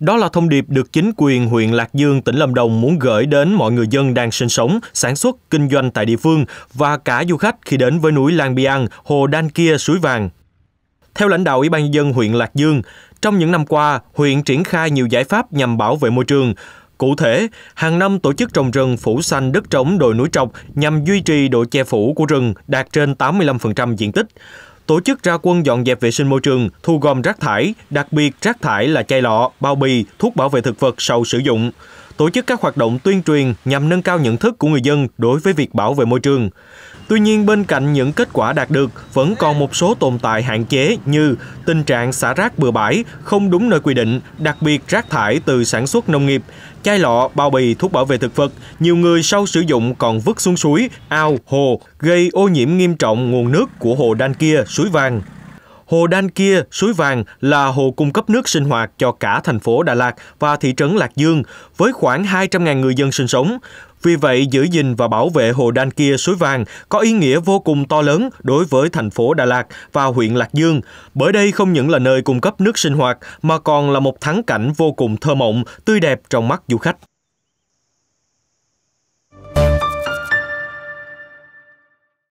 Đó là thông điệp được chính quyền huyện Lạc Dương, tỉnh Lâm Đồng muốn gửi đến mọi người dân đang sinh sống, sản xuất, kinh doanh tại địa phương và cả du khách khi đến với núi Lan Biang, hồ Đan Kia, suối Vàng. Theo lãnh đạo Ủy ban dân huyện Lạc Dương, trong những năm qua, huyện triển khai nhiều giải pháp nhằm bảo vệ môi trường. Cụ thể, hàng năm tổ chức trồng rừng phủ xanh đất trống đồi núi trọc nhằm duy trì độ che phủ của rừng đạt trên 85% diện tích tổ chức ra quân dọn dẹp vệ sinh môi trường, thu gom rác thải, đặc biệt rác thải là chai lọ, bao bì, thuốc bảo vệ thực vật sau sử dụng tổ chức các hoạt động tuyên truyền nhằm nâng cao nhận thức của người dân đối với việc bảo vệ môi trường. Tuy nhiên, bên cạnh những kết quả đạt được, vẫn còn một số tồn tại hạn chế như tình trạng xả rác bừa bãi, không đúng nơi quy định, đặc biệt rác thải từ sản xuất nông nghiệp, chai lọ, bao bì, thuốc bảo vệ thực vật, nhiều người sau sử dụng còn vứt xuống suối, ao, hồ, gây ô nhiễm nghiêm trọng nguồn nước của hồ đan kia, suối vàng. Hồ Đan Kia, Suối Vàng là hồ cung cấp nước sinh hoạt cho cả thành phố Đà Lạt và thị trấn Lạc Dương, với khoảng 200.000 người dân sinh sống. Vì vậy, giữ gìn và bảo vệ hồ Đan Kia Suối Vàng có ý nghĩa vô cùng to lớn đối với thành phố Đà Lạt và huyện Lạc Dương, bởi đây không những là nơi cung cấp nước sinh hoạt mà còn là một thắng cảnh vô cùng thơ mộng, tươi đẹp trong mắt du khách.